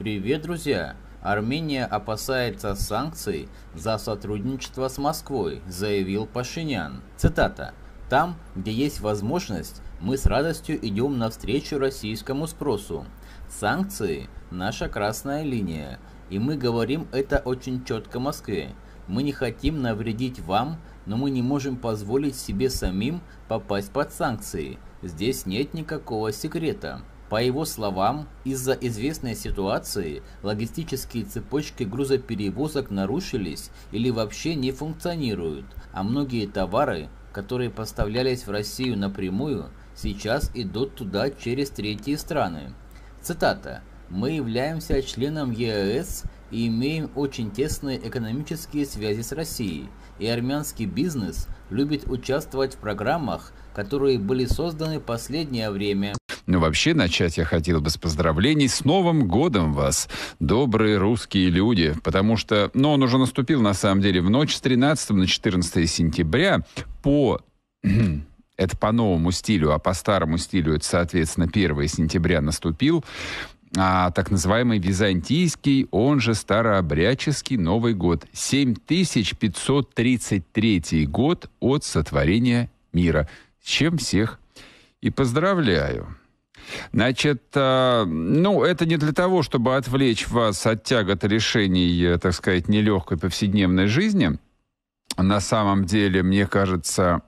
Привет, друзья! Армения опасается санкций за сотрудничество с Москвой, заявил Пашинян. Цитата. Там, где есть возможность, мы с радостью идем навстречу российскому спросу. Санкции – наша красная линия, и мы говорим это очень четко Москве. Мы не хотим навредить вам, но мы не можем позволить себе самим попасть под санкции. Здесь нет никакого секрета. По его словам, из-за известной ситуации логистические цепочки грузоперевозок нарушились или вообще не функционируют, а многие товары, которые поставлялись в Россию напрямую, сейчас идут туда через третьи страны. Цитата. «Мы являемся членом ЕАЭС и имеем очень тесные экономические связи с Россией, и армянский бизнес любит участвовать в программах, которые были созданы последнее время ну Вообще, начать я хотел бы с поздравлений с Новым годом вас, добрые русские люди, потому что, ну, он уже наступил, на самом деле, в ночь с 13 на 14 сентября по это по новому стилю, а по старому стилю это, соответственно, 1 сентября наступил, а, так называемый византийский, он же старообрядческий Новый год. 7533 год от сотворения мира. С чем всех и поздравляю. Значит, э, ну, это не для того, чтобы отвлечь вас от тягот решений, э, так сказать, нелегкой повседневной жизни. На самом деле, мне кажется,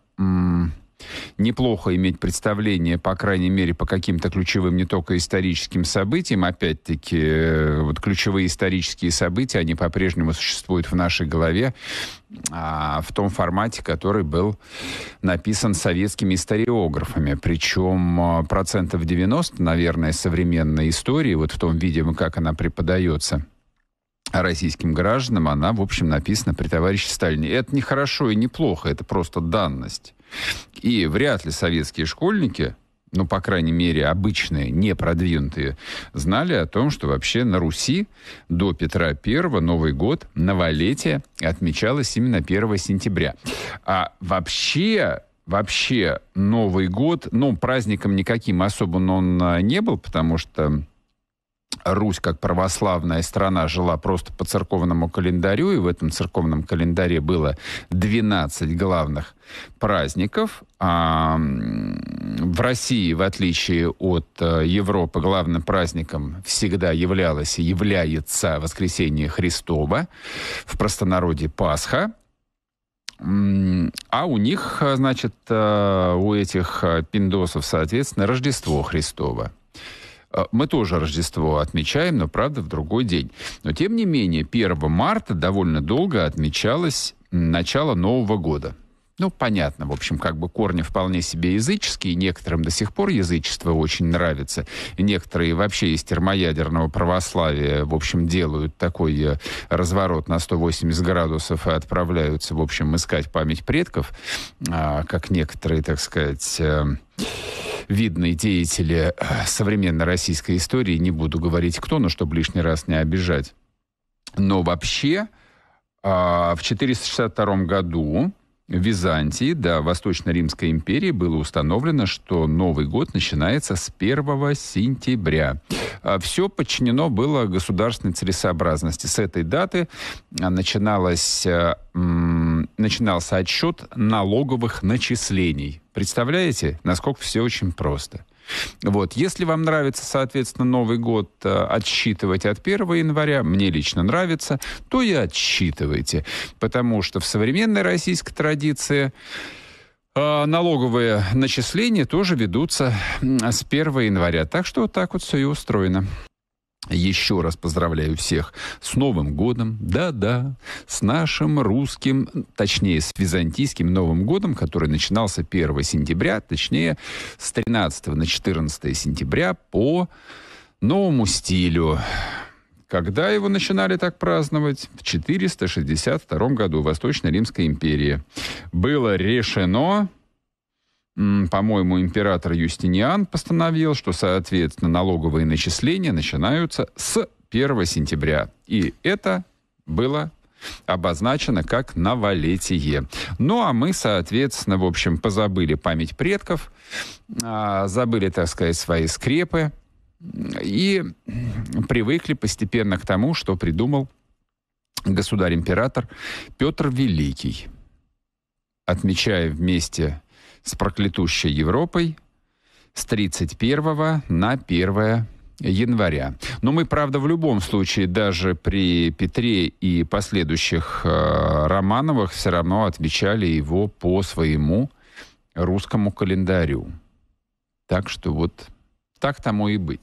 Неплохо иметь представление, по крайней мере, по каким-то ключевым не только историческим событиям, опять-таки, э, вот ключевые исторические события, они по-прежнему существуют в нашей голове, а в том формате, который был написан советскими историографами. Причем э, процентов 90, наверное, современной истории, вот в том виде, как она преподается, российским гражданам, она, в общем, написана при товарище Сталине. И это не хорошо и не плохо, это просто данность. И вряд ли советские школьники ну, по крайней мере, обычные, не продвинутые, знали о том, что вообще на Руси до Петра I Новый год, новолетие отмечалось именно 1 сентября. А вообще вообще Новый год, ну, праздником никаким особо он а, не был, потому что Русь как православная страна жила просто по церковному календарю, и в этом церковном календаре было 12 главных праздников. А в России, в отличие от э, Европы, главным праздником всегда являлось и является воскресение Христова, в простонародье Пасха. А у них, э, значит, э, у этих пиндосов, соответственно, Рождество Христово. А, мы тоже Рождество отмечаем, но, правда, в другой день. Но, тем не менее, 1 марта довольно долго отмечалось начало Нового года. Ну, понятно, в общем, как бы корни вполне себе языческие, некоторым до сих пор язычество очень нравится, некоторые вообще из термоядерного православия, в общем, делают такой э, разворот на 180 градусов и отправляются, в общем, искать память предков, а, как некоторые, так сказать, э, видные деятели э, современной российской истории, не буду говорить кто, но чтобы лишний раз не обижать. Но вообще а, в 462 году Византии до Восточно-Римской империи было установлено, что Новый год начинается с 1 сентября. А все подчинено было государственной целесообразности. С этой даты а, начиналось, э, начинался отсчет налоговых начислений. Представляете, насколько все очень просто? Вот. Если вам нравится, соответственно, Новый год э, отсчитывать от 1 января, мне лично нравится, то и отсчитывайте. Потому что в современной российской традиции э, налоговые начисления тоже ведутся с 1 января. Так что вот так вот все и устроено. Еще раз поздравляю всех с Новым годом. Да-да, с нашим русским, точнее, с византийским Новым годом, который начинался 1 сентября, точнее, с 13 на 14 сентября по новому стилю. Когда его начинали так праздновать? В 462 году Восточной Римской империи. Было решено по-моему, император Юстиниан постановил, что, соответственно, налоговые начисления начинаются с 1 сентября. И это было обозначено как новолетие. Ну а мы, соответственно, в общем, позабыли память предков, а, забыли, так сказать, свои скрепы и привыкли постепенно к тому, что придумал государь-император Петр Великий, отмечая вместе с проклятущей Европой с 31 на 1 января. Но мы, правда, в любом случае, даже при Петре и последующих э, Романовых все равно отвечали его по своему русскому календарю. Так что вот так тому и быть.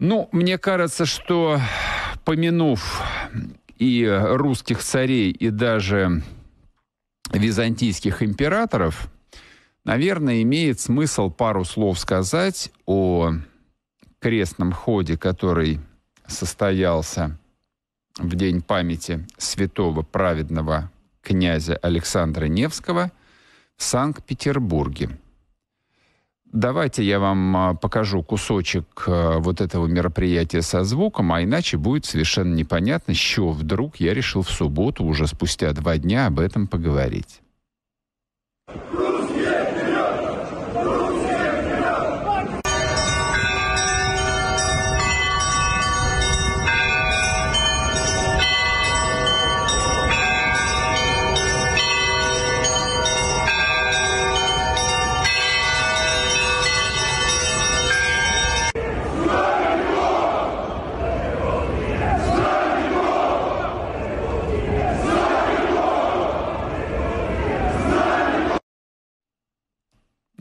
Ну, мне кажется, что помянув и русских царей, и даже византийских императоров, наверное, имеет смысл пару слов сказать о крестном ходе, который состоялся в день памяти святого праведного князя Александра Невского в Санкт-Петербурге – Давайте я вам а, покажу кусочек а, вот этого мероприятия со звуком, а иначе будет совершенно непонятно, с чего вдруг я решил в субботу, уже спустя два дня, об этом поговорить.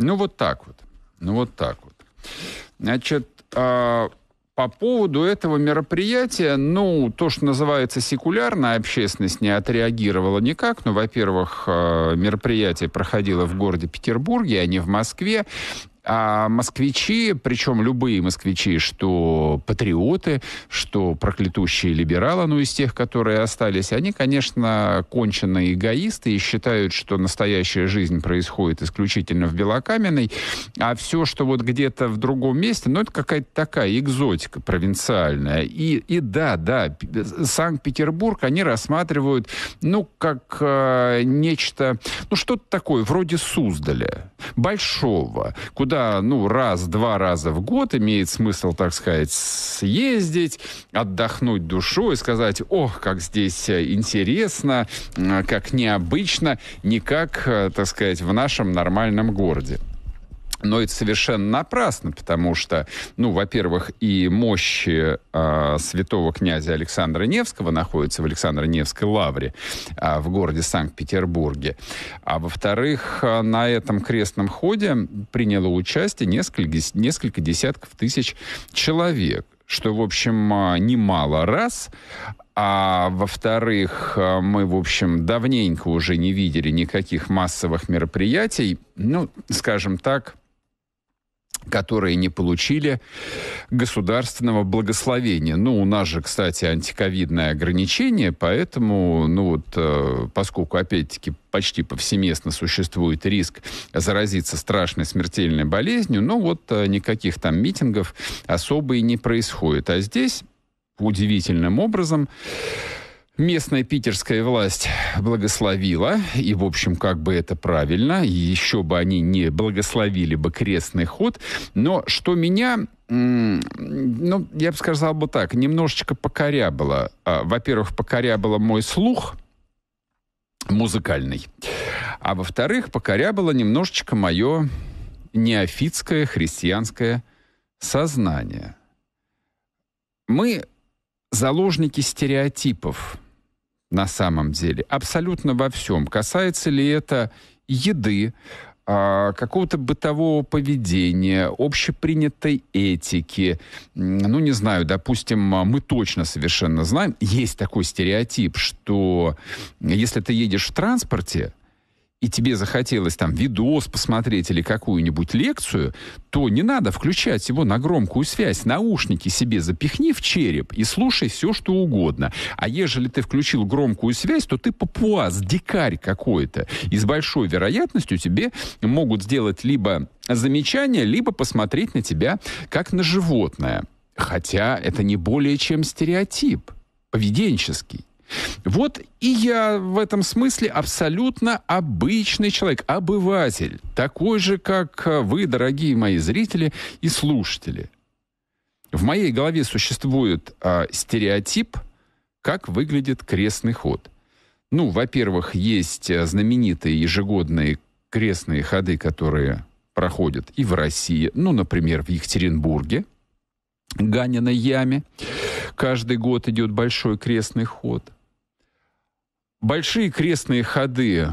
Ну, вот так вот. Ну, вот так вот. Значит, э, по поводу этого мероприятия, ну, то, что называется секулярно, общественность не отреагировала никак. Ну, во-первых, а, мероприятие проходило в городе Петербурге, а не в Москве. А москвичи, причем любые москвичи, что патриоты, что проклятущие либералы, ну, из тех, которые остались, они, конечно, конченые эгоисты и считают, что настоящая жизнь происходит исключительно в Белокаменной, а все, что вот где-то в другом месте, ну, это какая-то такая экзотика провинциальная. И, и да, да, Санкт-Петербург они рассматривают, ну, как э, нечто, ну, что-то такое, вроде Суздаля большого, куда, ну, раз-два раза в год имеет смысл, так сказать, съездить, отдохнуть душой, сказать, ох, как здесь э, интересно, как необычно, не как, э, так сказать, в нашем нормальном городе. Но это совершенно напрасно, потому что, ну, во-первых, и мощи э, святого князя Александра Невского находятся в Александро-Невской лавре э, в городе Санкт-Петербурге. А во-вторых, а, на этом крестном ходе приняло участие несколько, несколько десятков тысяч человек, что, в общем, немало раз. А во-вторых, мы, в общем, давненько уже не видели никаких массовых мероприятий. Ну, скажем так, которые не получили государственного благословения. Ну, у нас же, кстати, антиковидное ограничение, поэтому, ну вот, э, поскольку, опять-таки, почти повсеместно существует риск заразиться страшной смертельной болезнью, ну вот э, никаких там митингов особо и не происходит. А здесь удивительным образом местная питерская власть благословила, и, в общем, как бы это правильно, еще бы они не благословили бы крестный ход, но что меня ну, я бы сказал бы так, немножечко покорябало. А, во-первых, покорябало мой слух музыкальный. А во-вторых, покорябало немножечко мое неофитское христианское сознание. Мы заложники стереотипов – на самом деле. Абсолютно во всем. Касается ли это еды, а, какого-то бытового поведения, общепринятой этики. Ну, не знаю, допустим, а, мы точно совершенно знаем, есть такой стереотип, что если ты едешь в транспорте, и тебе захотелось там видос посмотреть или какую-нибудь лекцию, то не надо включать его на громкую связь. Наушники себе запихни в череп и слушай все, что угодно. А ежели ты включил громкую связь, то ты папуаз, дикарь какой-то. И с большой вероятностью тебе могут сделать либо замечание, либо посмотреть на тебя как на животное. Хотя это не более чем стереотип поведенческий. Вот и я в этом смысле абсолютно обычный человек, обыватель, такой же, как э, вы, дорогие мои зрители и слушатели. В моей голове существует э, стереотип, как выглядит крестный ход. Ну, во-первых, есть э, знаменитые ежегодные крестные ходы, которые проходят и в России, ну, например, в Екатеринбурге, Ганиной яме. Каждый год идет большой крестный ход – Большие крестные ходы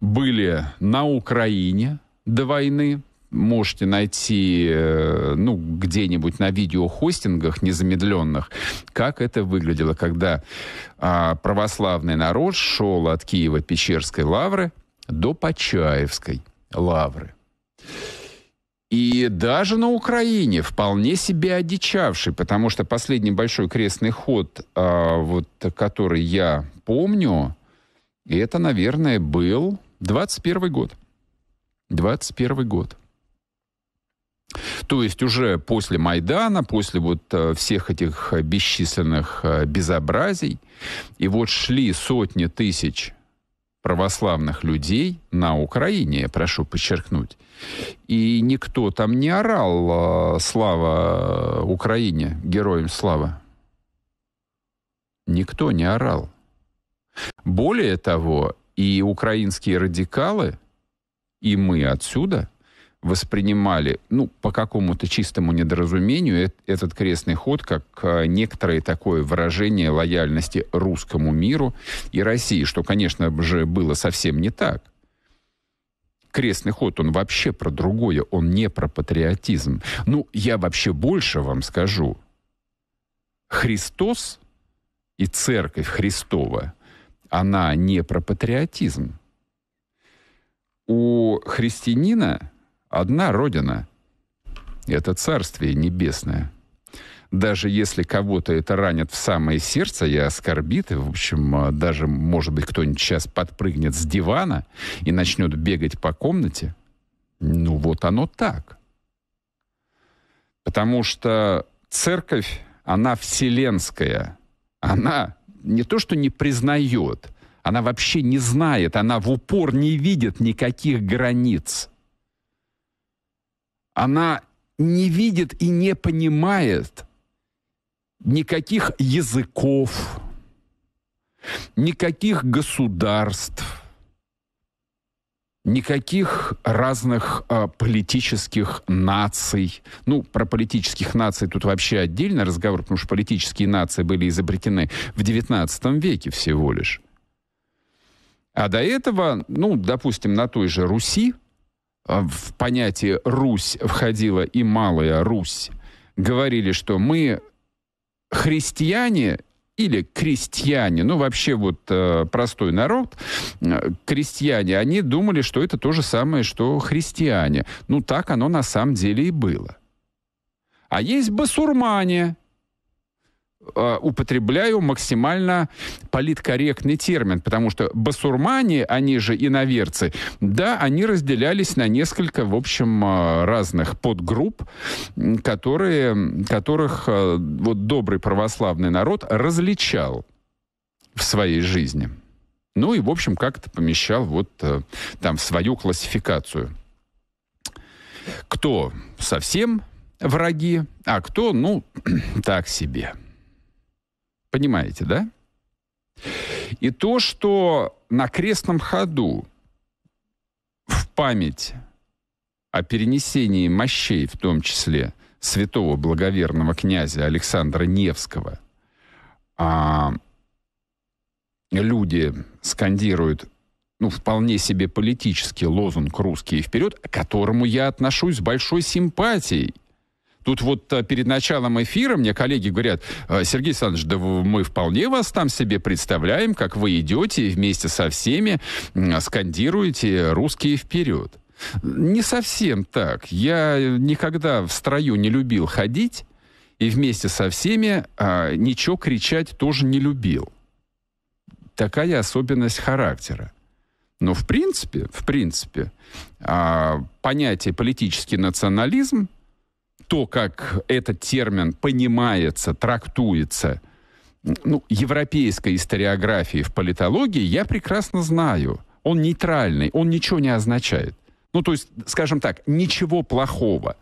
были на Украине до войны. Можете найти, э, ну, где-нибудь на видеохостингах незамедленных, как это выглядело, когда а, православный народ шел от Киева-Печерской лавры до Почаевской лавры. И даже на Украине вполне себе одичавший, потому что последний большой крестный ход, а, вот, который я помню, и это, наверное, был 21 год. 21 год. То есть уже после Майдана, после вот э, всех этих э, бесчисленных э, безобразий, и вот шли сотни тысяч православных людей на Украине, я прошу подчеркнуть. И никто там не орал «Слава Украине! Героям слава!» Никто не орал. Более того, и украинские радикалы, и мы отсюда воспринимали, ну, по какому-то чистому недоразумению, этот крестный ход как э, некоторое такое выражение лояльности русскому миру и России, что, конечно же, было совсем не так. Крестный ход, он вообще про другое, он не про патриотизм. Ну, я вообще больше вам скажу. Христос и церковь Христова – она не про патриотизм. У христианина одна родина. Это Царствие Небесное. Даже если кого-то это ранит в самое сердце и оскорбит, и, в общем, даже, может быть, кто-нибудь сейчас подпрыгнет с дивана и начнет бегать по комнате, ну вот оно так. Потому что церковь, она вселенская, она не то что не признает, она вообще не знает, она в упор не видит никаких границ. Она не видит и не понимает никаких языков, никаких государств, Никаких разных э, политических наций. Ну, про политических наций тут вообще отдельный разговор, потому что политические нации были изобретены в XIX веке всего лишь. А до этого, ну, допустим, на той же Руси, а, в понятие «Русь» входила и «Малая Русь», говорили, что мы христиане или крестьяне, ну вообще вот э, простой народ, э, крестьяне, они думали, что это то же самое, что христиане. Ну так оно на самом деле и было. А есть басурмане, Э, употребляю максимально политкорректный термин, потому что басурмане, они же иноверцы, да, они разделялись на несколько, в общем, э, разных подгрупп, которые, которых э, вот добрый православный народ различал в своей жизни. Ну и, в общем, как-то помещал вот там в свою классификацию. Кто совсем враги, а кто, ну, так себе. Понимаете, да? И то, что на крестном ходу в память о перенесении мощей, в том числе святого благоверного князя Александра Невского, а, люди скандируют ну, вполне себе политический лозунг «Русские вперед», к которому я отношусь с большой симпатией. Тут вот э, перед началом эфира мне коллеги говорят, «Э, Сергей Александрович, да мы вполне вас там себе представляем, как вы идете вместе со всеми, скандируете «русские вперед». Не совсем так. Я никогда в строю не любил ходить, и вместе со всеми а, ничего кричать тоже не любил. Такая особенность характера. Но в принципе, в принципе, а, понятие политический национализм – то, как этот термин понимается, трактуется ну, европейской историографии в политологии, я прекрасно знаю. Он нейтральный, он ничего не означает. Ну, то есть, скажем так, ничего плохого.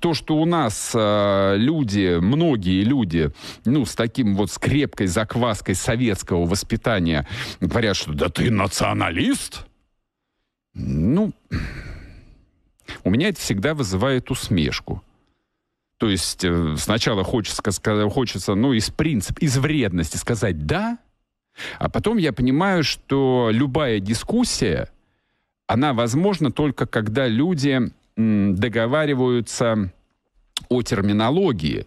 То, что у нас э, люди, многие люди, ну, с таким вот скрепкой, закваской советского воспитания говорят, что да ты националист. Ну, у меня это всегда вызывает усмешку. То есть э, сначала хочется, хочется ну, из принципа, из вредности сказать «да», а потом я понимаю, что любая дискуссия, она возможна только когда люди договариваются о терминологии.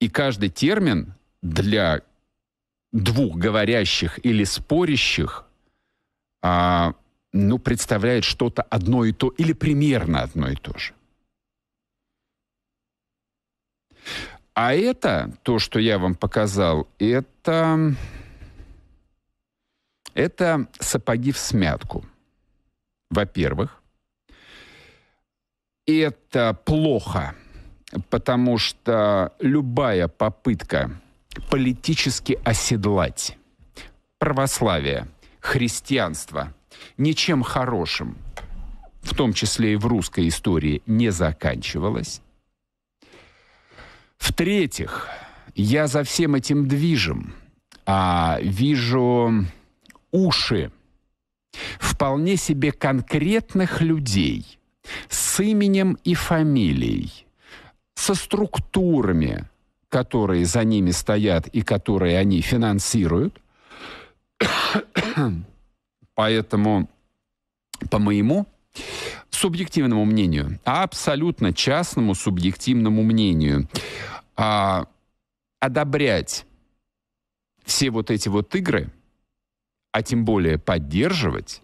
И каждый термин для двух говорящих или спорящих а, ну, представляет что-то одно и то, или примерно одно и то же. А это, то, что я вам показал, это... Это сапоги в смятку. Во-первых, это плохо, потому что любая попытка политически оседлать православие, христианство ничем хорошим, в том числе и в русской истории, не заканчивалась. В-третьих, я за всем этим движим, а вижу уши вполне себе конкретных людей с именем и фамилией, со структурами, которые за ними стоят и которые они финансируют. Поэтому, по моему субъективному мнению, абсолютно частному субъективному мнению, а, одобрять все вот эти вот игры, а тем более поддерживать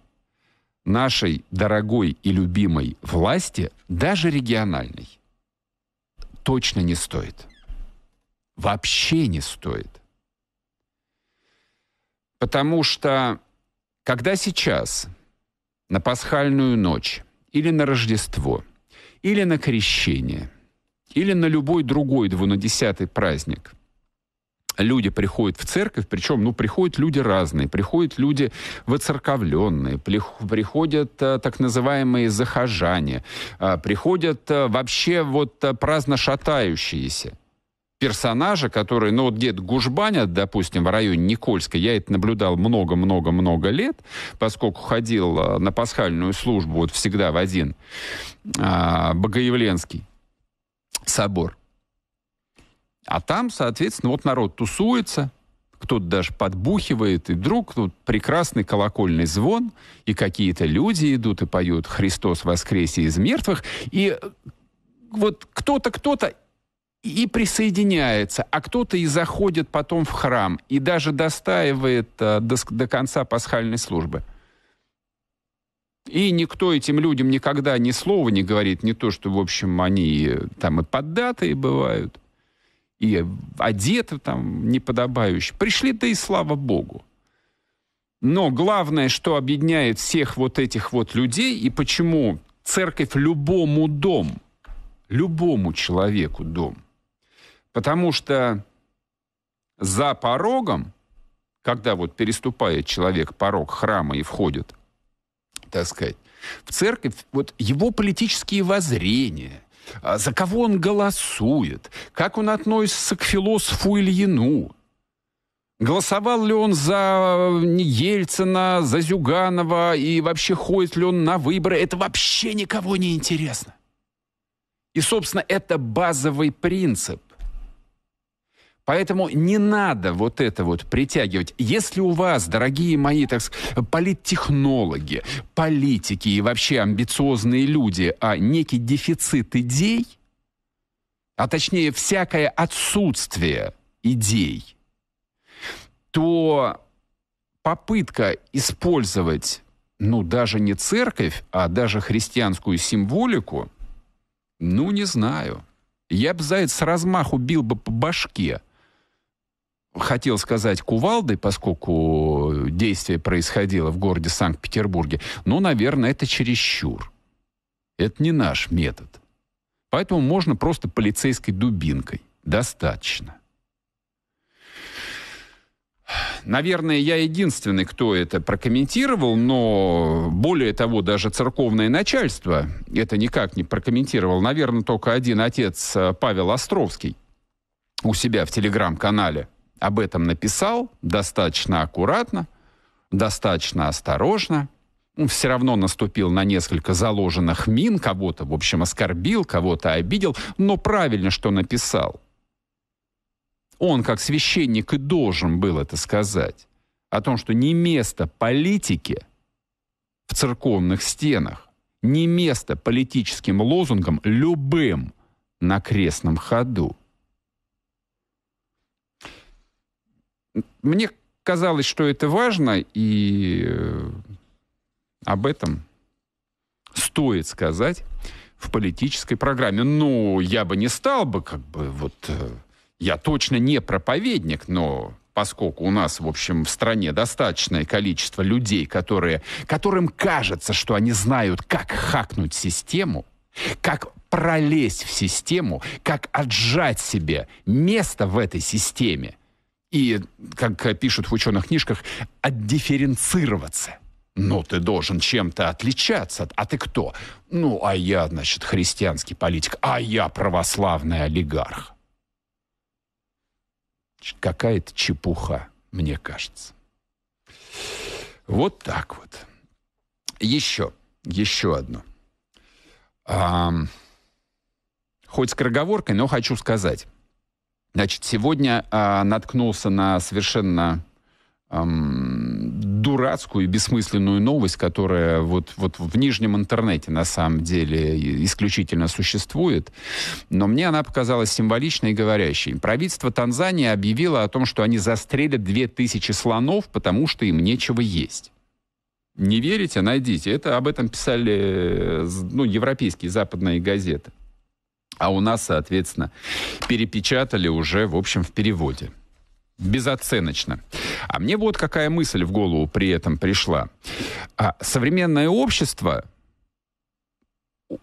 нашей дорогой и любимой власти, даже региональной, точно не стоит. Вообще не стоит. Потому что, когда сейчас на пасхальную ночь или на Рождество или на крещение – или на любой другой двунадесятый праздник – люди приходят в церковь, причем, ну, приходят люди разные, приходят люди воцерковленные, приходят а, так называемые захожане, а, приходят а, вообще вот праздно шатающиеся персонажа, которые, ну вот где-то гужбанят, допустим, в районе Никольска, я это наблюдал много-много-много лет, поскольку ходил на пасхальную службу вот всегда в один, а, Богоявленский собор. А там, соответственно, вот народ тусуется, кто-то даже подбухивает, и вдруг тут прекрасный колокольный звон, и какие-то люди идут и поют «Христос воскресе из мертвых», и вот кто-то, кто-то и присоединяется, а кто-то и заходит потом в храм, и даже достаивает э, до конца пасхальной службы – и никто этим людям никогда ни слова не говорит, не то, что, в общем, они э, там и поддатые бывают, и одеты там неподобающе. Пришли, да и слава богу. Но главное, что объединяет всех вот этих вот людей, и почему церковь любому дом, любому человеку дом. Потому что за порогом, когда вот переступает человек порог храма и входит – так сказать, в церковь, вот его политические воззрения, а за кого он голосует, как он относится к философу Ильину, Голосовал ли он за Ельцина, за Зюганова и вообще ходит ли он на выборы, это вообще никого не интересно. И, собственно, это базовый принцип Поэтому не надо вот это вот притягивать. Если у вас, дорогие мои, так сказать, политтехнологи, политики и вообще амбициозные люди, а некий дефицит идей, а точнее всякое отсутствие идей, то попытка использовать, ну, даже не церковь, а даже христианскую символику, ну, не знаю. Я бы заяц с размаху бил бы по башке – хотел сказать кувалдой, поскольку действие происходило в городе Санкт-Петербурге, но, наверное, это чересчур. Это не наш метод. Поэтому можно просто полицейской дубинкой. Достаточно. Наверное, я единственный, кто это прокомментировал, но более того, даже церковное начальство это никак не прокомментировал. Наверное, только один отец э, Павел Островский у себя в телеграм-канале об этом написал достаточно аккуратно, достаточно осторожно. Он ну, все равно наступил на несколько заложенных мин, кого-то, в общем, оскорбил, кого-то обидел, но правильно, что написал. Он, как священник, и должен был это сказать. О том, что не место политике в церковных стенах, не место политическим лозунгам любым на крестном ходу. мне казалось, что это важно, и э, об этом стоит сказать в политической программе. Ну, я бы не стал бы, как бы, вот, э, я точно не проповедник, но поскольку у нас, в общем, в стране достаточное количество людей, которые, которым кажется, что они знают, как хакнуть систему, как пролезть в систему, как отжать себе место в этой системе, и, как пишут в ученых книжках, отдифференцироваться. Ну, ты должен чем-то отличаться. А ты кто? Ну, а я, значит, христианский политик, а я православный олигарх. Какая-то чепуха, мне кажется. Вот так вот. Еще, еще одно. А, хоть скороговоркой, но хочу сказать. Значит, сегодня э, наткнулся на совершенно дурацкую и бессмысленную новость, которая вот, вот в нижнем интернете на самом деле исключительно существует. Но мне она показалась символичной и говорящей. Правительство Танзании объявило о том, что они застрелят 2000 слонов, потому что им нечего есть. Не верите? Найдите. Это об этом писали э, ну, европейские западные газеты а у нас, соответственно, перепечатали уже, в общем, в переводе. Безоценочно. А мне вот какая мысль в голову при этом пришла. А современное общество,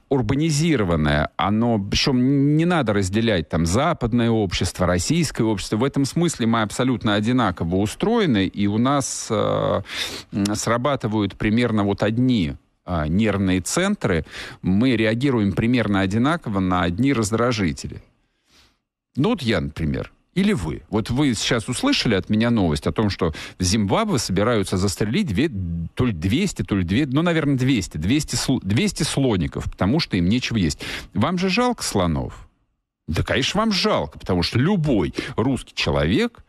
урбанизированное, оно, причем не надо разделять там западное общество, российское общество, в этом смысле мы абсолютно одинаково устроены, и у нас э, срабатывают примерно вот одни а, нервные центры, мы реагируем примерно одинаково на одни раздражители. Ну вот я, например, или вы. Вот вы сейчас услышали от меня новость о том, что в Зимбабве собираются застрелить две, то ли 200, то ли 2, ну, наверное, 200, 200, 200 слоников, потому что им нечего есть. Вам же жалко слонов? Да, конечно, вам жалко, потому что любой русский человек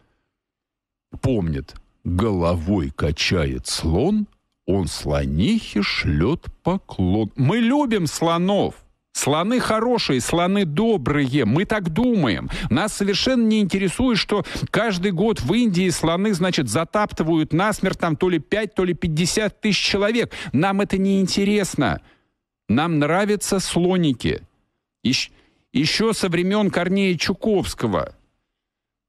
помнит, головой качает слон – он слонихе шлет поклон. Мы любим слонов. Слоны хорошие, слоны добрые, мы так думаем. Нас совершенно не интересует, что каждый год в Индии слоны, значит, затаптывают насмерть там то ли 5, то ли 50 тысяч человек. Нам это не интересно. Нам нравятся слоники. Еще, еще со времен Корнея Чуковского.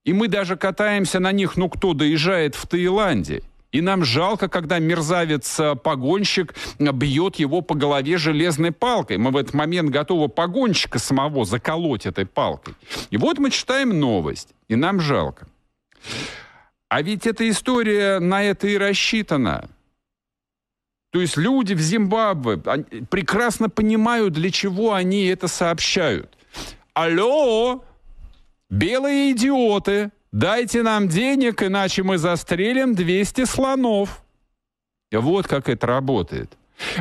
И мы даже катаемся на них, ну кто доезжает в Таиланде. И нам жалко, когда мерзавец-погонщик бьет его по голове железной палкой. Мы в этот момент готовы погонщика самого заколоть этой палкой. И вот мы читаем новость, и нам жалко. А ведь эта история на это и рассчитана. То есть люди в Зимбабве прекрасно понимают, для чего они это сообщают. Алло, белые идиоты, Дайте нам денег, иначе мы застрелим 200 слонов. Вот как это работает.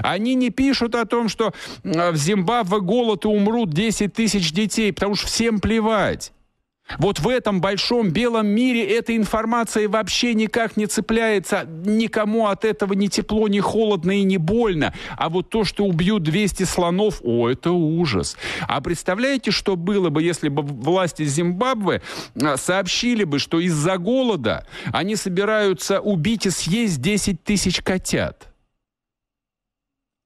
Они не пишут о том, что э, в Зимбабве голод и умрут 10 тысяч детей, потому что всем плевать. Вот в этом большом белом мире эта информация вообще никак не цепляется, никому от этого ни тепло, ни холодно и не больно. А вот то, что убьют 200 слонов, о, это ужас. А представляете, что было бы, если бы власти Зимбабве а, сообщили бы, что из-за голода они собираются убить и съесть 10 тысяч котят?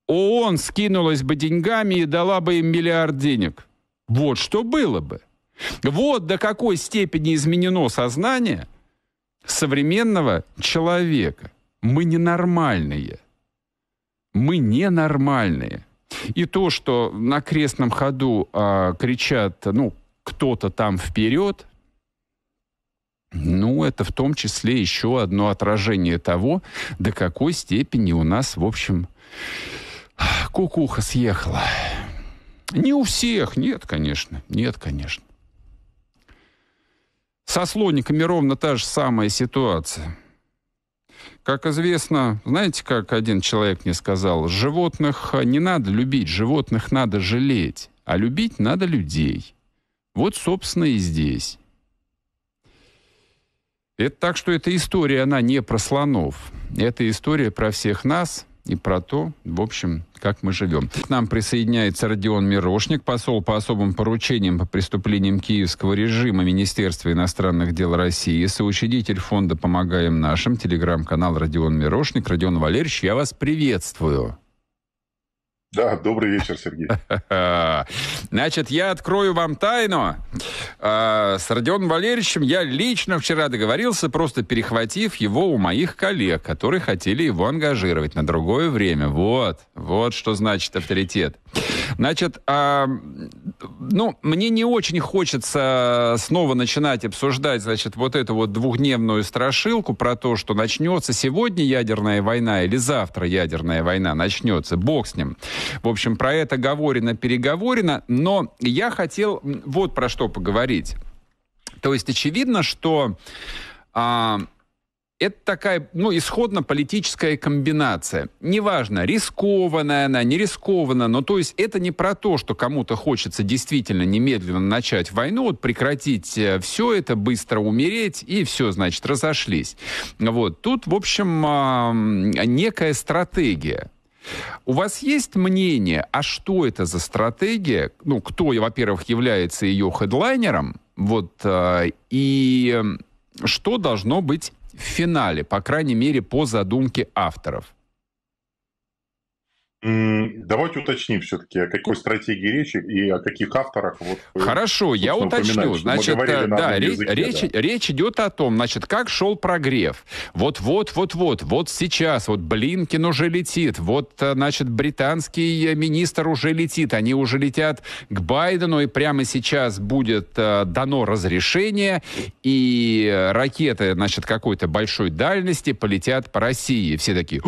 ООН скинулась бы деньгами и дала бы им миллиард денег. Вот что было бы. Вот до какой степени изменено сознание современного человека. Мы ненормальные. Мы ненормальные. И то, что на крестном ходу а, кричат, ну, кто-то там вперед, ну, это в том числе еще одно отражение того, до какой степени у нас, в общем, кукуха съехала. Не у всех, нет, конечно, нет, конечно. Со слониками ровно та же самая ситуация. Как известно, знаете, как один человек мне сказал, животных а, не надо любить, животных надо жалеть, а любить надо людей. Вот, собственно, и здесь. Это так, что эта история, она не про слонов. Это история про всех нас, и про то, в общем, как мы живем. К нам присоединяется Родион Мирошник, посол по особым поручениям по преступлениям киевского режима Министерства иностранных дел России, соучредитель фонда «Помогаем нашим», телеграм-канал Родион Мирошник. Родион Валерьевич, я вас приветствую. Да, добрый вечер, Сергей. Значит, я открою вам тайну. А, с Родионом Валерьевичем я лично вчера договорился, просто перехватив его у моих коллег, которые хотели его ангажировать на другое время. Вот, вот что значит авторитет. Значит, э, ну, мне не очень хочется снова начинать обсуждать, значит, вот эту вот двухдневную страшилку про то, что начнется сегодня ядерная война или завтра ядерная война начнется. Бог с ним. В общем, про это говорено, переговорено. Но я хотел вот про что поговорить. То есть очевидно, что... Э, это такая, ну, исходно политическая комбинация. Неважно, рискованная она, не рискованная, но то есть это не про то, что кому-то хочется действительно немедленно начать войну, вот прекратить э, все это, быстро умереть, и все, значит, разошлись. Вот, тут, в общем, некая стратегия. У вас есть мнение, а что это за стратегия? Ну, кто, во-первых, является ее хедлайнером, вот, э, и что должно быть в финале, по крайней мере, по задумке авторов. Давайте уточним все-таки, о какой стратегии речи и о каких авторах. Вот, э, Хорошо, я уточню. Значит, э, да, языке, речь, да. речь идет о том, значит, как шел прогрев. Вот-вот-вот-вот, вот сейчас, вот Блинкин уже летит, вот, э, значит, британский министр уже летит, они уже летят к Байдену, и прямо сейчас будет дано разрешение, и ракеты, значит, какой-то большой дальности полетят по России. Все такие...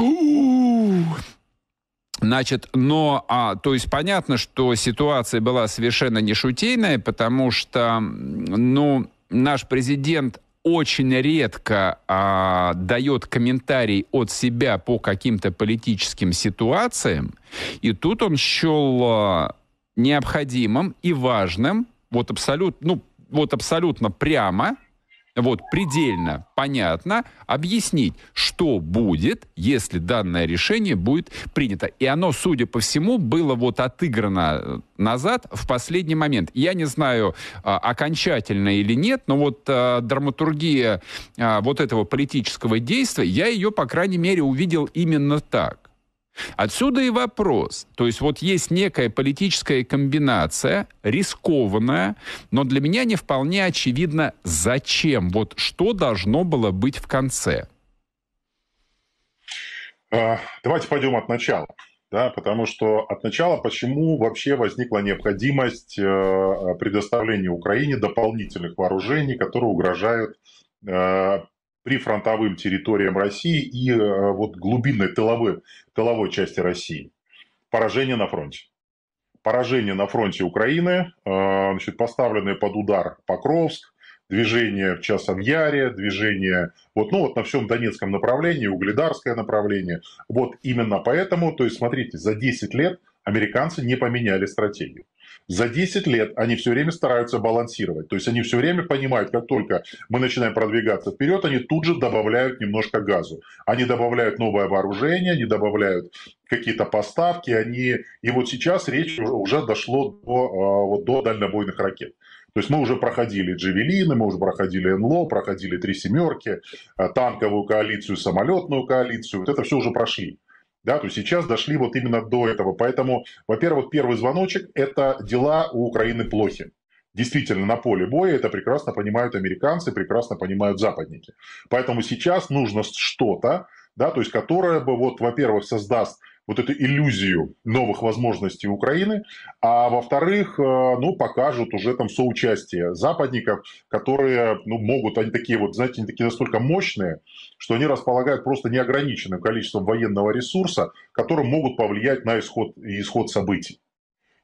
Значит, но, а, то есть понятно, что ситуация была совершенно не шутейная, потому что, ну, наш президент очень редко а, дает комментарий от себя по каким-то политическим ситуациям, и тут он счел а, необходимым и важным, вот абсолютно, ну, вот абсолютно прямо вот предельно понятно объяснить, что будет, если данное решение будет принято. И оно, судя по всему, было вот отыграно э, назад в последний момент. Я не знаю, а, окончательно или нет, но вот э, драматургия а, вот этого политического действия, я ее, по крайней мере, увидел именно так. Отсюда и вопрос. То есть вот есть некая политическая комбинация, рискованная, но для меня не вполне очевидно, зачем, вот что должно было быть в конце. А, давайте пойдем от начала. Да, потому что от начала, почему вообще возникла необходимость э, предоставления Украине дополнительных вооружений, которые угрожают э, прифронтовым территориям России и э, вот глубинной тыловой, тыловой части России. Поражение на фронте. Поражение на фронте Украины, э, значит, поставленное под удар Покровск, движение в Часаньяре, движение вот, ну, вот на всем Донецком направлении, Угледарское направление. Вот именно поэтому, то есть смотрите, за 10 лет американцы не поменяли стратегию. За 10 лет они все время стараются балансировать. То есть они все время понимают, как только мы начинаем продвигаться вперед, они тут же добавляют немножко газу. Они добавляют новое вооружение, они добавляют какие-то поставки, они... И вот сейчас речь уже дошла до, а, вот, до дальнобойных ракет. То есть мы уже проходили «Джавелины», мы уже проходили «НЛО», проходили «Три семерки», а, танковую коалицию, самолетную коалицию. Вот это все уже прошли. Да, то есть сейчас дошли вот именно до этого. Поэтому, во-первых, первый звоночек – это дела у Украины плохи действительно на поле боя, это прекрасно понимают американцы, прекрасно понимают западники. Поэтому сейчас нужно что-то, да, то есть которое бы, вот, во-первых, создаст вот эту иллюзию новых возможностей Украины, а во-вторых, э, ну, покажут уже там соучастие западников, которые, ну, могут, они такие вот, знаете, они такие настолько мощные, что они располагают просто неограниченным количеством военного ресурса, которым могут повлиять на исход, исход событий.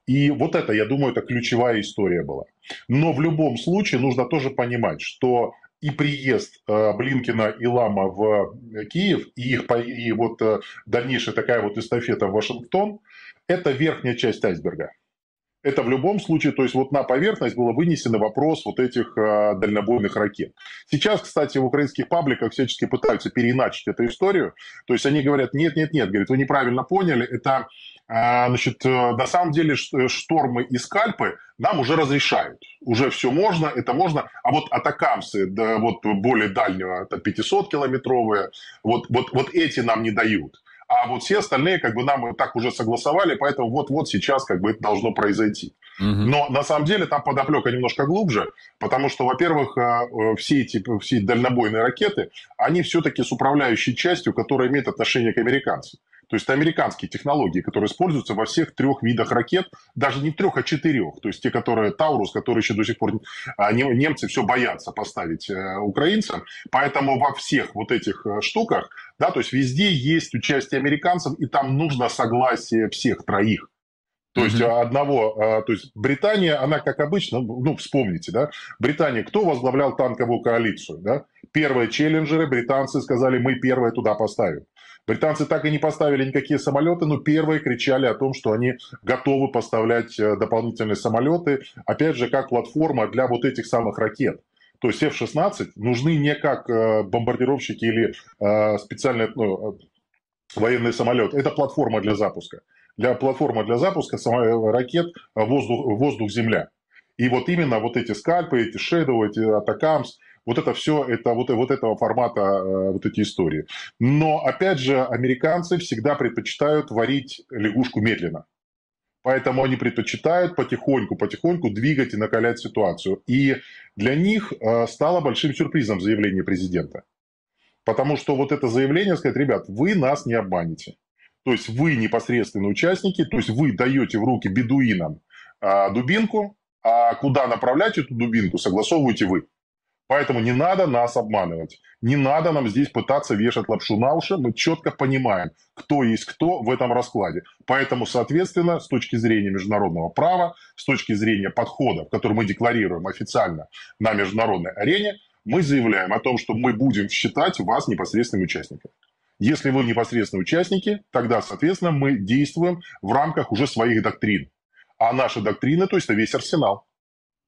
И вот это, я думаю, это ключевая история была. Но в любом случае нужно тоже понимать, что и приезд э, Блинкина и Лама в э, Киев, и, их, и вот э, дальнейшая такая вот эстафета в Вашингтон, это верхняя часть айсберга это в любом случае, то есть вот на поверхность был вынесен вопрос вот этих э, дальнобойных ракет. Сейчас, кстати, в украинских пабликах всячески пытаются переиначить эту историю. То есть они говорят, нет-нет-нет, говорят, вы неправильно поняли, это, э, значит, э, на самом деле э, штормы и скальпы нам уже разрешают. Уже все можно, это можно. А вот атакамсы, да, вот более дальнего, это 500-километровые, вот, вот, вот эти нам не дают а вот все остальные как бы нам и так уже согласовали, поэтому вот-вот сейчас как бы это должно произойти. Но на самом деле там подоплека немножко глубже, потому что, во-первых, а, э, все эти все дальнобойные ракеты, они все-таки с управляющей частью, которая имеет отношение к американцам. То есть это американские технологии, которые используются во всех трех видах ракет, даже не в трех, а четырех. То есть те, которые Таурус, которые еще до сих пор а, немцы все боятся поставить э, украинцам. Поэтому во всех вот этих э, штуках, да, то есть везде есть участие американцев, и там нужно согласие всех троих. То mm-hmm. есть одного, а, то есть Британия, она как обычно, ну вспомните, да, Британия, кто возглавлял танковую коалицию, да? Первые челленджеры британцы сказали, мы первые туда поставим. Британцы так и не поставили никакие самолеты, но первые кричали о том, что они готовы поставлять э, дополнительные самолеты, опять же, как платформа для вот этих самых ракет. То есть F-16 нужны не как э, бомбардировщики или э, специальные ну, военные самолеты. Это платформа для запуска. Для платформа для запуска ракет воздух-земля. Воздух, и вот именно вот эти скальпы, эти шедовы, эти атакамс – вот это все, это вот, вот этого формата э, вот эти истории. Но, опять же, американцы всегда предпочитают варить лягушку медленно. Поэтому они предпочитают потихоньку-потихоньку двигать и накалять ситуацию. И для них э, стало большим сюрпризом заявление президента. Потому что вот это заявление, сказать, ребят, вы нас не обманете. То есть вы непосредственные участники, то есть вы даете в руки бедуинам а, дубинку, а куда направлять эту дубинку, согласовываете вы. Поэтому не надо нас обманывать. Не надо нам здесь пытаться вешать лапшу на уши. Мы четко понимаем, кто есть кто в этом раскладе. Поэтому, соответственно, с точки зрения международного права, с точки зрения подхода, который мы декларируем официально на международной арене, мы заявляем о том, что мы будем считать вас непосредственными участниками. Если вы непосредственные участники, тогда, соответственно, мы действуем в рамках уже своих доктрин. А наши доктрины, то есть это весь арсенал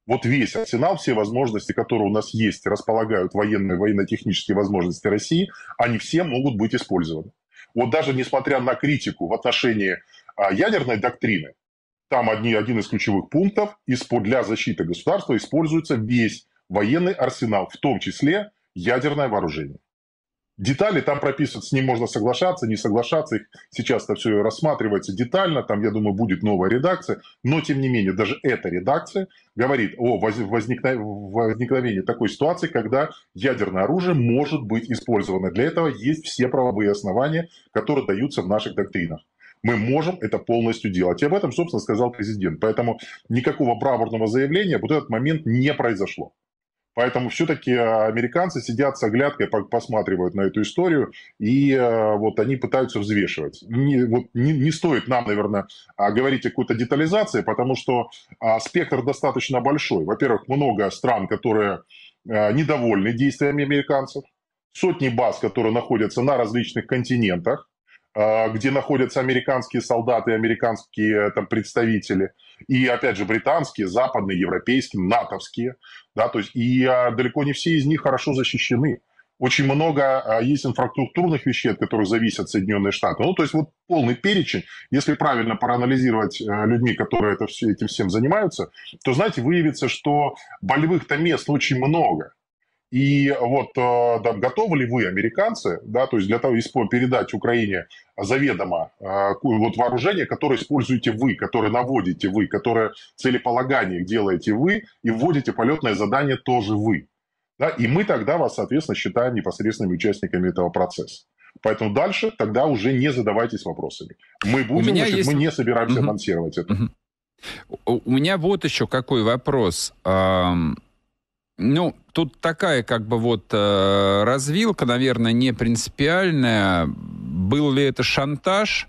вот весь арсенал, все возможности, которые у нас есть, располагают военные, военно-технические возможности России, они все могут быть использованы. Вот даже несмотря на критику в отношении а, ядерной доктрины, там одни, один из ключевых пунктов, для защиты государства используется весь военный арсенал, в том числе ядерное вооружение детали там прописывают, с ним можно соглашаться, не соглашаться. Их сейчас это все рассматривается детально, там, я думаю, будет новая редакция. Но, тем не менее, даже эта редакция говорит о возникновении такой ситуации, когда ядерное оружие может быть использовано. Для этого есть все правовые основания, которые даются в наших доктринах мы можем это полностью делать. И об этом, собственно, сказал президент. Поэтому никакого браворного заявления вот этот момент не произошло. Поэтому все-таки а, американцы сидят с оглядкой, посматривают на эту историю, и а, вот они пытаются взвешивать. Не, вот, не, не стоит нам, наверное, а, говорить о какой-то детализации, потому что спектр достаточно большой. Во-первых, много стран, которые недовольны действиями американцев, сотни баз, которые находятся на различных континентах, а, где находятся американские солдаты, американские там, представители, и, опять же, британские, западные, европейские, натовские, да, то есть, и а, далеко не все из них хорошо защищены. Очень много а, есть инфраструктурных вещей, от которых зависят Соединенные Штаты. Ну, то есть, вот полный перечень. Если правильно проанализировать э, людьми, которые это, этим всем занимаются, то, знаете, выявится, что болевых-то мест очень много – и вот э, да, готовы ли вы, американцы, да, то есть для того, чтобы передать Украине заведомо э, вот вооружение, которое используете вы, которое наводите вы, которое целеполагание делаете вы, и вводите полетное задание тоже вы. Да, и мы тогда вас, соответственно, считаем непосредственными участниками этого процесса. Поэтому дальше тогда уже не задавайтесь вопросами. Мы будем, меня значит, есть... мы не собираемся угу. анонсировать это. Угу. У меня вот еще какой вопрос. Эм ну, тут такая как бы вот э, развилка, наверное, не принципиальная. Был ли это шантаж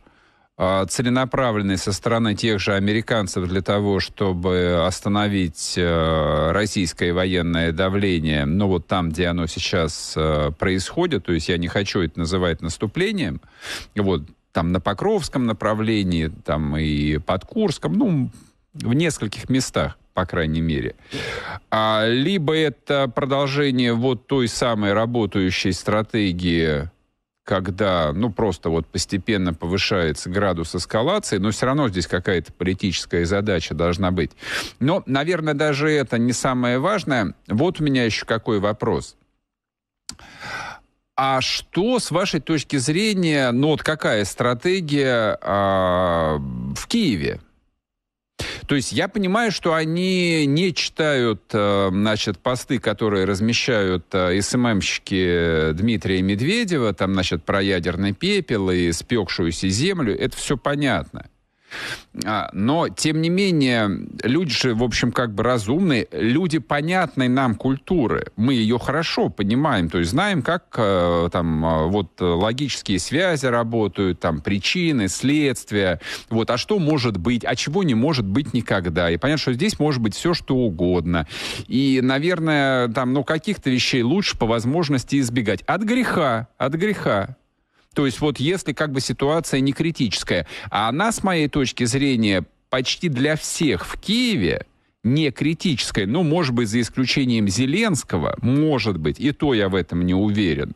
а, целенаправленный со стороны тех же американцев для того, чтобы остановить э, российское военное давление, ну вот там, где оно сейчас э, происходит, то есть я не хочу это называть наступлением, вот там на Покровском направлении, там и под Курском, ну, в нескольких местах по крайней мере. А, либо это продолжение вот той самой работающей стратегии, когда, ну, просто вот постепенно повышается градус эскалации, но все равно здесь какая-то политическая задача должна быть. Но, наверное, даже это не самое важное. Вот у меня еще какой вопрос. А что, с вашей точки зрения, ну вот какая стратегия э, в Киеве? То есть я понимаю, что они не читают, э, значит, посты, которые размещают э, СММщики Дмитрия Медведева, там, значит, про ядерный пепел и спекшуюся землю. Это все понятно. А, но, тем не менее, люди же, в общем, как бы разумные, люди понятной нам культуры. Мы ее хорошо понимаем, то есть знаем, как э, там э, вот э, логические связи работают, там причины, следствия. Вот, а что может быть, а чего не может быть никогда. И понятно, что здесь может быть все, что угодно. И, наверное, там, ну, каких-то вещей лучше по возможности избегать. От греха, от греха. То есть вот если как бы ситуация не критическая, а она, с моей точки зрения, почти для всех в Киеве, не критической, ну, может быть, за исключением Зеленского, может быть, и то я в этом не уверен.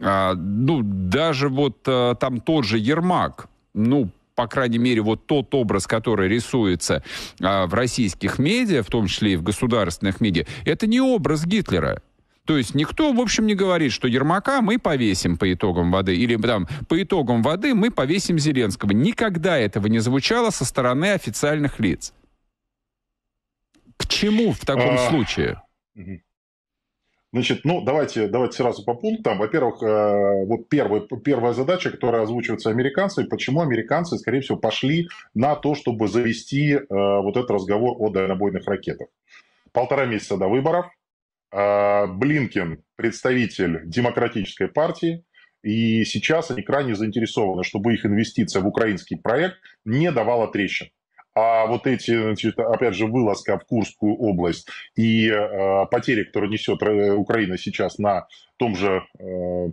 А, ну, даже вот а, там тот же Ермак, ну, по крайней мере, вот тот образ, который рисуется а, в российских медиа, в том числе и в государственных медиа, это не образ Гитлера. То есть никто, в общем, не говорит, что Ермака мы повесим по итогам воды, или там по итогам воды мы повесим Зеленского. Никогда этого не звучало со стороны официальных лиц. К чему в таком а. случае? Значит, ну давайте, давайте сразу по пунктам. Во-первых, э, вот первая первая задача, которая озвучивается американцами, почему американцы, скорее всего, пошли на то, чтобы завести э, вот этот разговор о дальнобойных ракетах. Полтора месяца до выборов, а, Блинкен представитель демократической партии, и сейчас они крайне заинтересованы, чтобы их инвестиция в украинский проект не давала трещин. А вот эти, значит, опять же, вылазка в Курскую область и э, потери, которые несет э, Украина сейчас на том же э,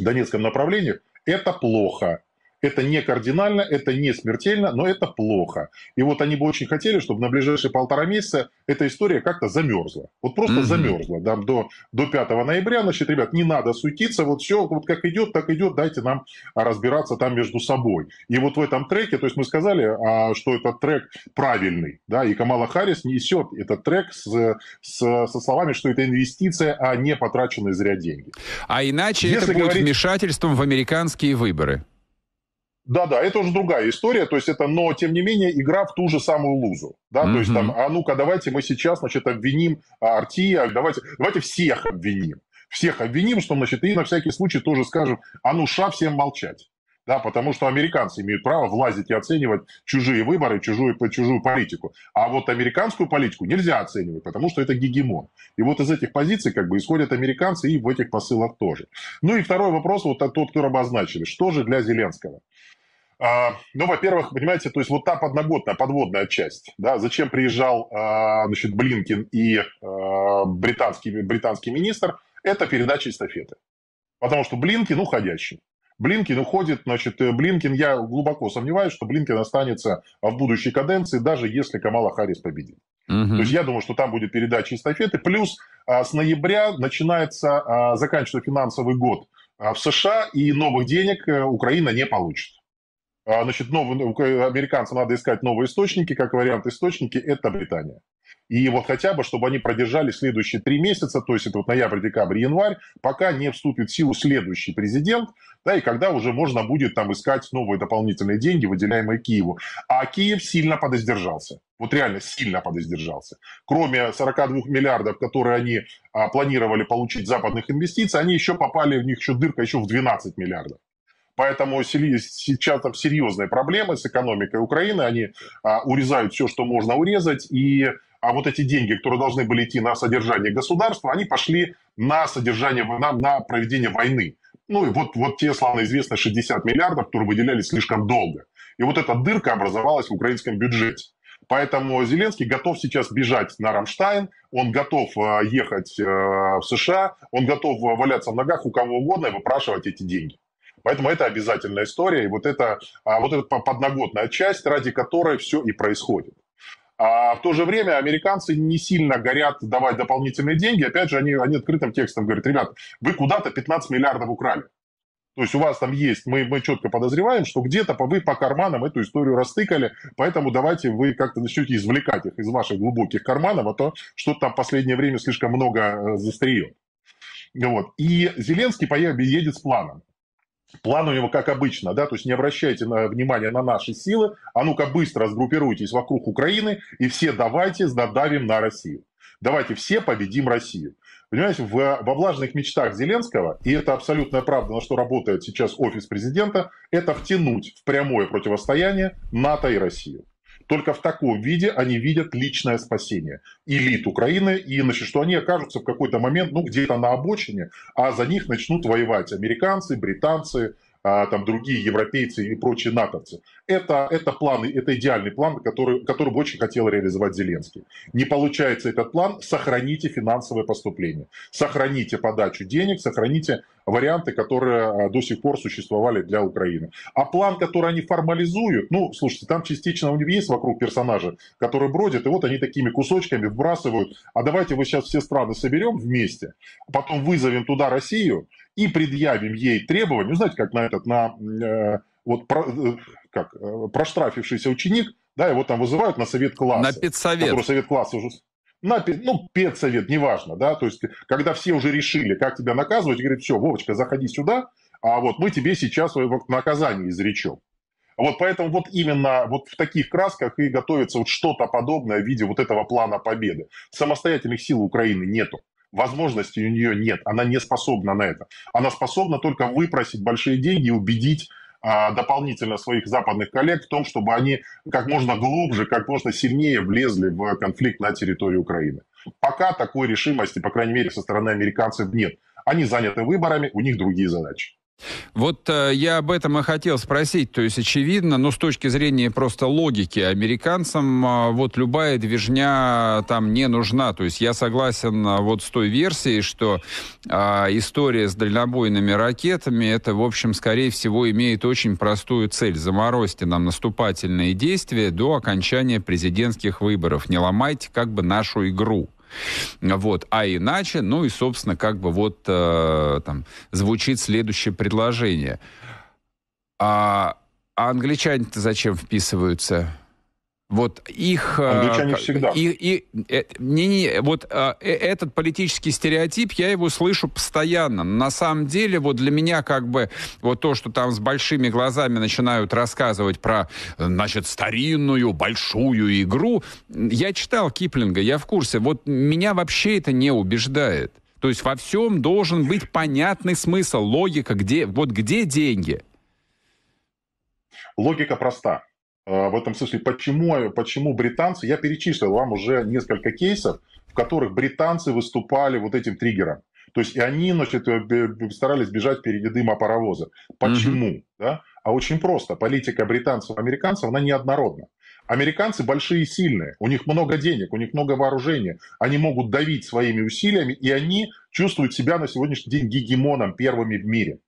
Донецком направлении, это плохо. Это не кардинально, это не смертельно, но это плохо. И вот они бы очень хотели, чтобы на ближайшие полтора месяца эта история как-то замерзла. Вот просто mm-hmm. замерзла там, до, до 5 ноября. Значит, ребят, не надо суетиться, вот все вот как идет, так идет, дайте нам а, разбираться там между собой. И вот в этом треке, то есть мы сказали, а, что этот трек правильный, да, и Камала Харрис несет этот трек с, с, со словами, что это инвестиция, а не потраченные зря деньги. А иначе Если это будет вмешательством в американские выборы. Да-да, это уже другая история, то есть это, но тем не менее игра в ту же самую лузу, да, mm-hmm. то есть там, а ну-ка давайте мы сейчас, значит, обвиним а, Артия, давайте, давайте всех обвиним, всех обвиним, что, значит, и на всякий случай тоже скажем, а ну ша всем молчать да, потому что американцы имеют право влазить и оценивать чужие выборы, чужую, чужую политику. А вот американскую политику нельзя оценивать, потому что это гегемон. И вот из этих позиций как бы исходят американцы и в этих посылах тоже. Ну и второй вопрос, вот тот, который обозначили. Что же для Зеленского? А, ну, во-первых, понимаете, то есть вот та подноготная, подводная часть, да, зачем приезжал, а, значит, Блинкин и а, британский, британский министр, это передача эстафеты. Потому что Блинкин уходящий. Блинкин уходит, значит, э, Блинкин, я глубоко сомневаюсь, что Блинкин останется в будущей каденции, даже если Камала Харрис победит. Угу. То есть я думаю, что там будет передача эстафеты. Плюс а, с ноября начинается, а, заканчивается финансовый год а, в США, и новых денег э, Украина не получит. А, значит, новым, э, американцам надо искать новые источники. Как вариант, источники – это Британия и вот хотя бы, чтобы они продержались следующие три месяца, то есть это вот ноябрь, декабрь, январь, пока не вступит в силу следующий президент, да, и когда уже можно будет там искать новые дополнительные деньги, выделяемые Киеву. А Киев сильно подоздержался. Вот реально сильно подоздержался. Кроме 42 миллиардов, которые они а, планировали получить западных инвестиций, они еще попали, в них еще дырка еще в 12 миллиардов. Поэтому сейчас там серьезные проблемы с экономикой Украины. Они а, урезают все, что можно урезать. И а вот эти деньги, которые должны были идти на содержание государства, они пошли на содержание, на, на проведение войны. Ну и вот, вот те славно известные 60 миллиардов, которые выделялись слишком долго. И вот эта дырка образовалась в украинском бюджете. Поэтому Зеленский готов сейчас бежать на Рамштайн, он готов э, ехать э, в США, он готов валяться в ногах у кого угодно и выпрашивать эти деньги. Поэтому это обязательная история, и вот, это, а, вот эта подноготная часть, ради которой все и происходит. А в то же время американцы не сильно горят давать дополнительные деньги. Опять же, они, они открытым текстом говорят, ребят, вы куда-то 15 миллиардов украли. То есть у вас там есть, мы, мы четко подозреваем, что где-то вы по карманам эту историю растыкали, поэтому давайте вы как-то начнете извлекать их из ваших глубоких карманов, а то что-то там в последнее время слишком много э, застреет. Вот. И Зеленский поедет, с планом. План у него как обычно, да, то есть не обращайте на, внимания на наши силы, а ну-ка быстро сгруппируйтесь вокруг Украины и все давайте надавим на Россию. Давайте все победим Россию. Понимаете, в, во влажных мечтах Зеленского, и это абсолютная правда, на что работает сейчас офис президента, это втянуть в прямое противостояние НАТО и Россию. Только в таком виде они видят личное спасение элит Украины, и значит, что они окажутся в какой-то момент ну, где-то на обочине, а за них начнут воевать американцы, британцы, а, там другие европейцы и прочие натовцы это, это план, это идеальный план, который, который бы очень хотел реализовать Зеленский. Не получается этот план, сохраните финансовое поступление, сохраните подачу денег, сохраните варианты, которые а, до сих пор существовали для Украины. А план, который они формализуют, ну, слушайте, там частично у них есть вокруг персонажи, которые бродят, и вот они такими кусочками вбрасывают, а давайте мы сейчас все страны соберем вместе, потом вызовем туда Россию и предъявим ей требования, ну, знаете, как на этот, на э, вот про, э, как, э, проштрафившийся ученик, да, его там вызывают на совет класса. На педсовет. Который совет класса уже... На, ну, педсовет, неважно, да, то есть, когда все уже решили, как тебя наказывать, говорит, все, Вовочка, заходи сюда, а вот мы тебе сейчас наказание изречем. Вот поэтому вот именно вот в таких красках и готовится вот что-то подобное в виде вот этого плана победы. Самостоятельных сил Украины нету. возможности у нее нет, она не способна на это. Она способна только выпросить большие деньги и убедить а, дополнительно своих западных коллег в том, чтобы они как можно глубже, как можно сильнее влезли в конфликт на территории Украины. Пока такой решимости, по крайней мере, со стороны американцев нет. Они заняты выборами, у них другие задачи. Вот э, я об этом и хотел спросить. То есть, очевидно, но ну, с точки зрения просто логики, американцам э, вот любая движня там не нужна. То есть я согласен э, вот с той версией, что э, история с дальнобойными ракетами, это, в общем, скорее всего, имеет очень простую цель. Заморозьте нам наступательные действия до окончания президентских выборов. Не ломайте как бы нашу игру. Вот. А иначе, ну и, собственно, как бы вот э, там звучит следующее предложение. А, англичане-то зачем вписываются? Вот их... Э, Англичане всегда. И, и, э, не, не, вот э, э, этот политический стереотип, я его слышу постоянно. На самом деле, вот для меня как бы вот то, что там с большими глазами начинают рассказывать про, значит, старинную большую игру, я читал Киплинга, я в курсе. Вот меня вообще это не убеждает. То есть во всем должен быть понятный смысл, логика, где, вот где деньги. Логика проста а, в этом смысле, почему, почему британцы, я перечислил вам уже несколько кейсов, в которых британцы выступали вот этим триггером. То есть и они значит, э, старались бежать перед дыма паровоза. Почему? Mm-hmm. Да? А очень просто. Политика британцев и американцев, она неоднородна. Американцы большие и сильные, у них много денег, у них много вооружения, они могут давить своими усилиями, и они чувствуют себя на сегодняшний день гегемоном, первыми в мире.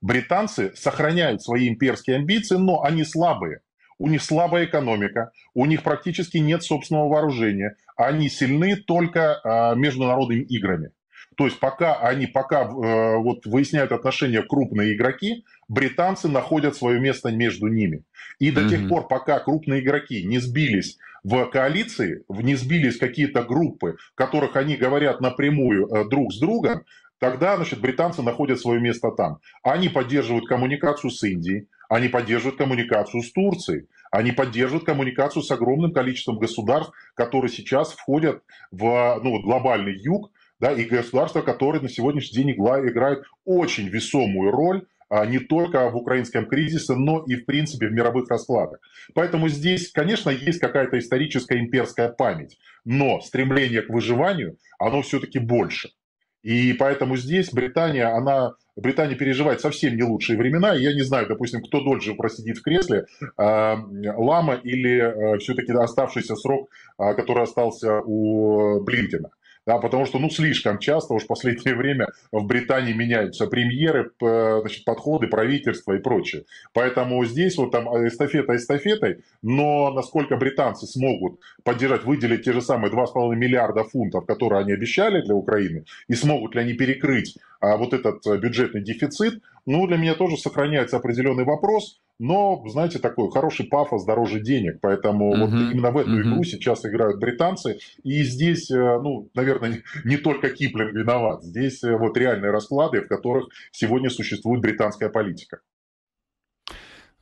Британцы сохраняют свои имперские амбиции, но они слабые у них слабая экономика, у них практически нет собственного вооружения, они сильны только э, международными играми. То есть пока они пока э, вот выясняют отношения крупные игроки, британцы находят свое место между ними. И до mm тех пор, пока крупные игроки не сбились в коалиции, не сбились какие-то группы, в которых они говорят напрямую э, друг с другом, Тогда, значит, британцы находят свое место там. Они поддерживают коммуникацию с Индией, они поддерживают коммуникацию с Турцией, они поддерживают коммуникацию с огромным количеством государств, которые сейчас входят в ну, глобальный юг, да, и государства, которые на сегодняшний день играют очень весомую роль а, не только в украинском кризисе, но и, в принципе, в мировых раскладах. Поэтому здесь, конечно, есть какая-то историческая имперская память, но стремление к выживанию, оно все-таки больше. И поэтому здесь Британия, она, Британия переживает совсем не лучшие времена. Я не знаю, допустим, кто дольше просидит в кресле, а, Лама или э, все-таки оставшийся срок, а, который остался у э, Блинкина да, потому что, ну, слишком часто уж в последнее время в Британии меняются премьеры, значит, подходы правительства и прочее. Поэтому здесь вот там эстафета эстафетой, но насколько британцы смогут поддержать, выделить те же самые 2,5 миллиарда фунтов, которые они обещали для Украины, и смогут ли они перекрыть а, вот этот э, бюджетный дефицит, ну, для меня тоже сохраняется определенный вопрос, но, знаете, такой хороший пафос дороже денег, поэтому uh-huh. вот именно в эту uh-huh. игру сейчас играют британцы, и здесь, э, ну, наверное, не только Киплинг виноват, здесь э, вот реальные расклады, в которых сегодня существует британская политика.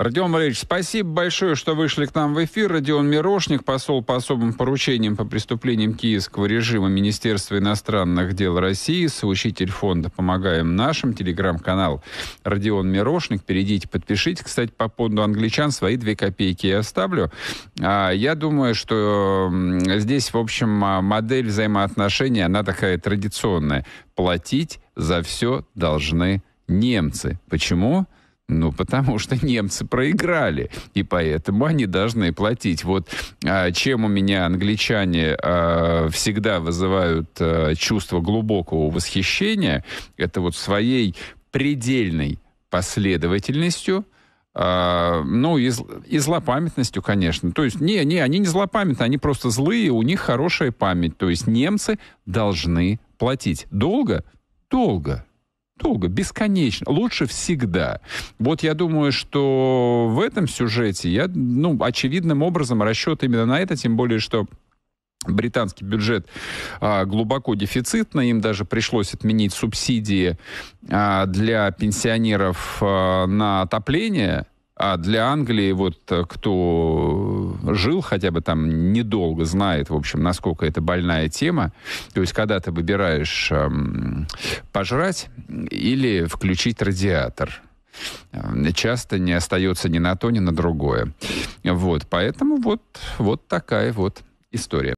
Родион Валерьевич, спасибо большое, что вышли к нам в эфир. Родион Мирошник, посол по особым поручениям по преступлениям киевского режима Министерства иностранных дел России, соучитель фонда «Помогаем нашим», телеграм-канал Родион Мирошник. Перейдите, подпишите. Кстати, по поводу англичан свои две копейки я оставлю. А, я думаю, что здесь, в общем, а, модель взаимоотношений, она такая традиционная. Платить за все должны немцы. Почему? Ну, потому что немцы проиграли, и поэтому они должны платить. Вот а, чем у меня англичане а, всегда вызывают а, чувство глубокого восхищения, это вот своей предельной последовательностью, а, ну, и, и злопамятностью, конечно. То есть, не, не, они не злопамятны, они просто злые, у них хорошая память. То есть немцы должны платить. Долго? Долго долго, бесконечно. Лучше всегда. Вот я думаю, что в этом сюжете я, ну, очевидным образом расчет именно на это, тем более, что британский бюджет а, глубоко дефицитно, им даже пришлось отменить субсидии а, для пенсионеров а, на отопление, а для Англии, вот э, кто жил хотя бы там недолго, знает, в общем, насколько это больная тема. То есть, когда ты выбираешь эм, пожрать или включить радиатор э, часто не остается ни на то, ни на другое. Вот, поэтому вот, вот такая вот история.